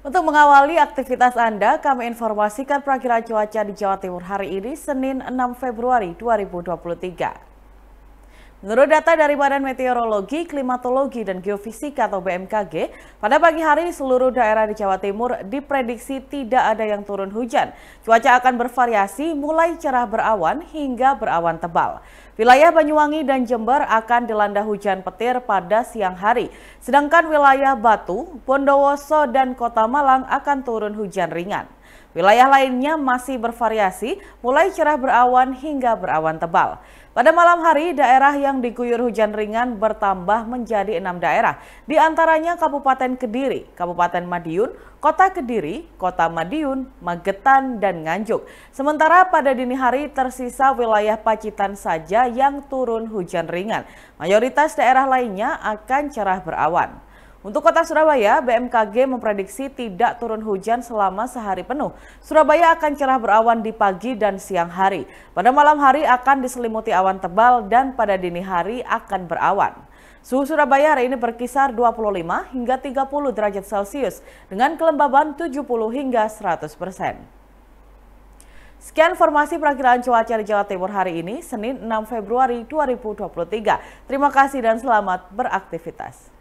Untuk mengawali aktivitas Anda, kami informasikan perakhiran cuaca di Jawa Timur hari ini, Senin 6 Februari 2023. Menurut data dari Badan Meteorologi, Klimatologi, dan Geofisika atau BMKG, pada pagi hari seluruh daerah di Jawa Timur diprediksi tidak ada yang turun hujan. Cuaca akan bervariasi mulai cerah berawan hingga berawan tebal. Wilayah Banyuwangi dan Jember akan dilanda hujan petir pada siang hari. Sedangkan wilayah Batu, Bondowoso, dan Kota Malang akan turun hujan ringan. Wilayah lainnya masih bervariasi, mulai cerah berawan hingga berawan tebal. Pada malam hari, daerah yang diguyur hujan ringan bertambah menjadi enam daerah, di antaranya Kabupaten Kediri, Kabupaten Madiun, Kota Kediri, Kota Madiun, Magetan, dan Nganjuk. Sementara pada dini hari tersisa wilayah Pacitan saja yang turun hujan ringan. Mayoritas daerah lainnya akan cerah berawan. Untuk kota Surabaya, BMKG memprediksi tidak turun hujan selama sehari penuh. Surabaya akan cerah berawan di pagi dan siang hari. Pada malam hari akan diselimuti awan tebal dan pada dini hari akan berawan. Suhu Surabaya hari ini berkisar 25 hingga 30 derajat Celcius dengan kelembaban 70 hingga 100 persen. Sekian informasi perakiraan cuaca di Jawa Timur hari ini, Senin 6 Februari 2023. Terima kasih dan selamat beraktivitas.